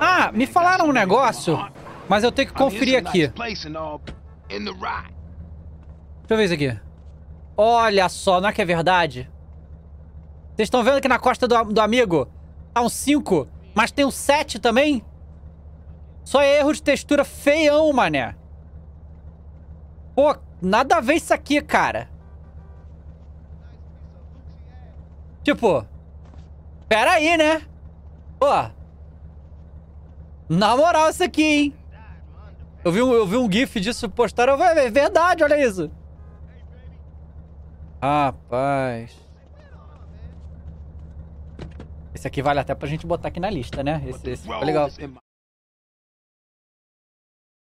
Ah, me falaram um negócio, mas eu tenho que conferir aqui. Deixa eu ver isso aqui. Olha só, não é que é verdade? Vocês estão vendo que na costa do, do amigo tá um 5, mas tem um 7 também? Só é erro de textura feião, mané. Pô, nada a ver isso aqui, cara. Tipo, Pera aí, né? Pô. Na moral isso aqui, hein? Eu vi um, eu vi um gif disso postado. Eu é verdade, olha isso. Rapaz. Esse aqui vale até pra gente botar aqui na lista, né? Esse, esse ficou legal.